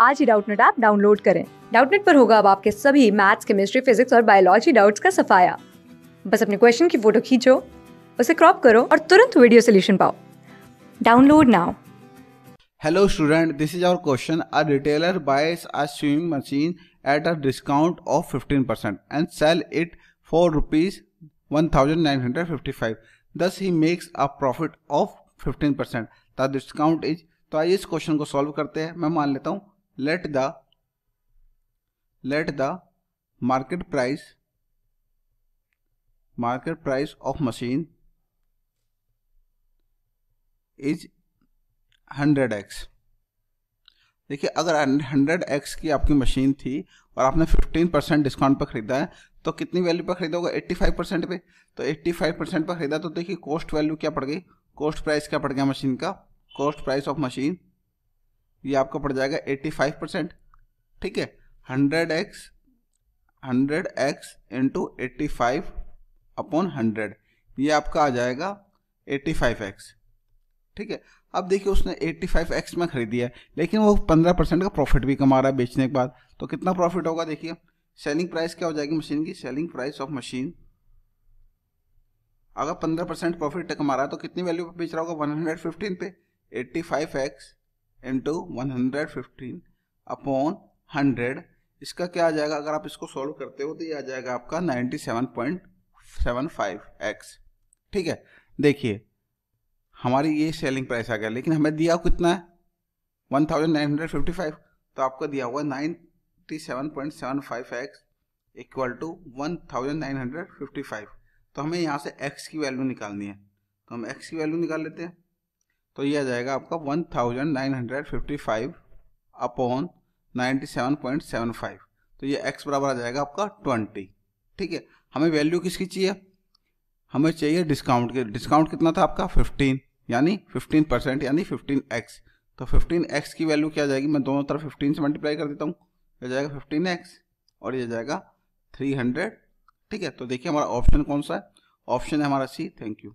आज ही Doubtnut app download करें डाउटनेट पर होगा अब आपके सभी मैथ्स केमिस्ट्री फिजिक्स और बायोलॉजी डाउट्स का सफाया बस अपने क्वेश्चन की फोटो खींचो उसे क्रॉप करो और तुरंत वीडियो सोल्यूशन पाओ download now hello student this is our question a retailer buys a swimming machine at a discount of fifteen percent and sell it for rupees one thousand nine hundred fifty five thus he makes a profit of fifteen percent the discount is तो आइए इस question को solve करते हैं मैं मान लेता हूँ let the let the market price market price of machine is 100x देखिए अगर 100x की आपकी मशीन थी और आपने 15 परसेंट डिस्काउंट पर खरीदा है तो कितनी वैल्यू पर खरीदा होगा 85 परसेंट पे तो 85 परसेंट पर खरीदा तो देखिए कॉस्ट वैल्यू क्या पड़ गई कॉस्ट प्राइस क्या पड़ गया मशीन का कॉस्ट प्राइस ऑफ मशीन ये आपका पड़ जाएगा 85 परसेंट ठीक है hundred x hundred x into eighty five upon hundred ये आपका आ जाएगा एट्टी फाइव एक्स ठीक है अब देखिए उसने एट्टी फाइव एक्स में खरीदी है लेकिन वो पंद्रह परसेंट का प्रॉफिट भी कमा रहा है बेचने के बाद तो कितना प्रॉफिट होगा देखिए सेलिंग प्राइस क्या हो जाएगी मशीन की सेलिंग प्राइस ऑफ मशीन अगर पंद्रह परसेंट प्रॉफिट कमा रहा है तो कितनी वैल्यू पर बेच रहा होगा वन हंड्रेड फिफ्टीन पे eighty five x into one hundred fifteen upon hundred इसका क्या आ जाएगा अगर आप इसको सॉल्व करते हो तो ये आ जाएगा आपका ninety seven point seven five x ठीक है देखिए हमारी ये सेलिंग प्राइस आ गया लेकिन हमें दिया कितना है one thousand nine hundred fifty five तो आपका दिया हुआ ninety seven point seven five x equal to one thousand nine hundred fifty five तो हमें यहाँ से एक्स की वैल्यू निकालनी है तो हम एक्स की वैल्यू निकाल लेते हैं तो ये आ जाएगा आपका 1955 अपॉन 97.75 तो ये x बराबर आ जाएगा आपका 20 ठीक है हमें वैल्यू किसकी चाहिए हमें चाहिए डिस्काउंट के डिस्काउंट कितना था आपका 15 यानी 15 परसेंट यानी 15x तो 15x की वैल्यू क्या आ जाएगी मैं दोनों तरफ 15 से मल्टीप्लाई कर देता हूँ यह जाएगा एक्स और यह जाएगा हंड्रेड ठीक है तो देखिए हमारा ऑप्शन कौन सा है ऑप्शन है हमारा सी थैंक यू